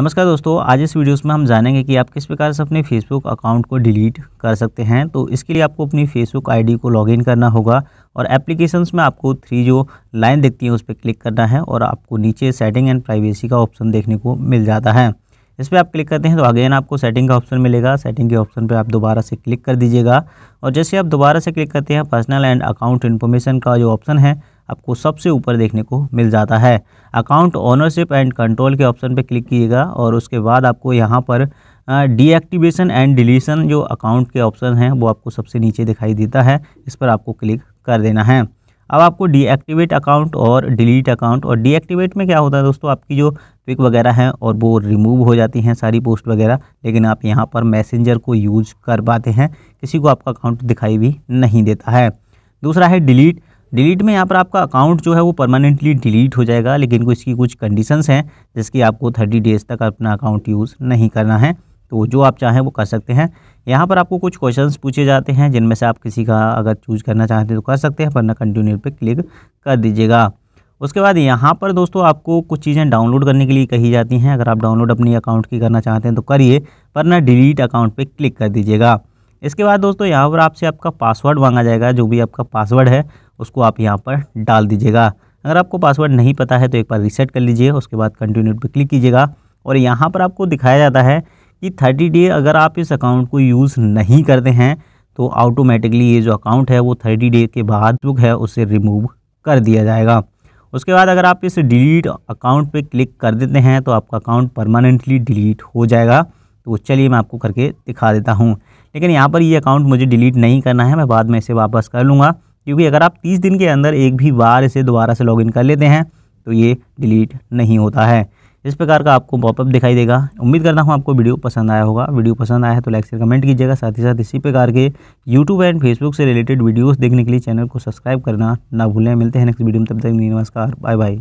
नमस्कार दोस्तों आज इस वीडियोस में हम जानेंगे कि आप किस प्रकार से अपने फेसबुक अकाउंट को डिलीट कर सकते हैं तो इसके लिए आपको अपनी फेसबुक आईडी को लॉगिन करना होगा और एप्लीकेशंस में आपको थ्री जो लाइन देखती है उस पर क्लिक करना है और आपको नीचे सेटिंग एंड प्राइवेसी का ऑप्शन देखने को मिल जाता है इस पर आप क्लिक करते हैं तो अगेन आपको सेटिंग का ऑप्शन मिलेगा सेटिंग के ऑप्शन पर आप दोबारा से क्लिक कर दीजिएगा और जैसे आप दोबारा से क्लिक करते हैं पर्सनल एंड अकाउंट इन्फॉर्मेशन का जो ऑप्शन है आपको सबसे ऊपर देखने को मिल जाता है अकाउंट ओनरशिप एंड कंट्रोल के ऑप्शन पर क्लिक कीजिएगा और उसके बाद आपको यहाँ पर डीएक्टिवेशन एंड डिलीशन जो अकाउंट के ऑप्शन हैं वो आपको सबसे नीचे दिखाई देता है इस पर आपको क्लिक कर देना है अब आपको डीएक्टिवेट अकाउंट और डिलीट अकाउंट और डीएक्टिवेट में क्या होता है दोस्तों आपकी जो पिक वगैरह हैं और वो रिमूव हो जाती हैं सारी पोस्ट वगैरह लेकिन आप यहाँ पर मैसेंजर को यूज कर पाते हैं किसी को आपका अकाउंट दिखाई भी नहीं देता है दूसरा है डिलीट डिलीट में यहाँ पर आपका अकाउंट जो है वो परमानेंटली डिलीट हो जाएगा लेकिन कुछ इसकी कुछ कंडीशंस हैं जिसकी आपको थर्टी डेज़ तक अपना अकाउंट यूज़ नहीं करना है तो जो आप चाहें वो कर सकते हैं यहाँ पर आपको कुछ क्वेश्चंस पूछे जाते हैं जिनमें से आप किसी का अगर चूज करना चाहते हैं तो कर सकते हैं वरना कंटिन्यू पर क्लिक कर दीजिएगा उसके बाद यहाँ पर दोस्तों आपको कुछ चीज़ें डाउनलोड करने के लिए कही जाती हैं अगर आप डाउनलोड अपनी अकाउंट की करना चाहते हैं तो करिए वरना डिलीट अकाउंट पर क्लिक कर दीजिएगा इसके बाद दोस्तों यहाँ पर आपसे आपका पासवर्ड मांगा जाएगा जो भी आपका पासवर्ड है उसको आप यहाँ पर डाल दीजिएगा अगर आपको पासवर्ड नहीं पता है तो एक बार रिसेट कर लीजिए उसके बाद कंटिन्यू पर क्लिक कीजिएगा और यहाँ पर आपको दिखाया जाता है कि थर्टी डे अगर आप इस अकाउंट को यूज़ नहीं करते हैं तो ऑटोमेटिकली ये जो अकाउंट है वो थर्टी डे के बाद जो है उसे रिमूव कर दिया जाएगा उसके बाद अगर आप इस डिलीट अकाउंट पे क्लिक कर देते हैं तो आपका अकाउंट परमानेंटली डिलीट हो जाएगा तो चलिए मैं आपको करके दिखा देता हूँ लेकिन यहाँ पर ये अकाउंट मुझे डिलीट नहीं करना है मैं बाद में इसे वापस कर लूँगा क्योंकि अगर आप तीस दिन के अंदर एक भी बार इसे दोबारा से लॉगिन कर लेते हैं तो ये डिलीट नहीं होता है इस प्रकार का आपको पॉपअप दिखाई देगा उम्मीद करता हूँ आपको वीडियो पसंद आया होगा वीडियो पसंद आया है तो लाइक से कमेंट कीजिएगा साथ ही साथ इसी प्रकार के यूट्यूब एंड फेसबुक से रिलेटेड वीडियोस देखने के लिए चैनल को सब्सक्राइब करना ना भूलें मिलते हैं नेक्स्ट वीडियो में तब तक नमस्कार बाय बाय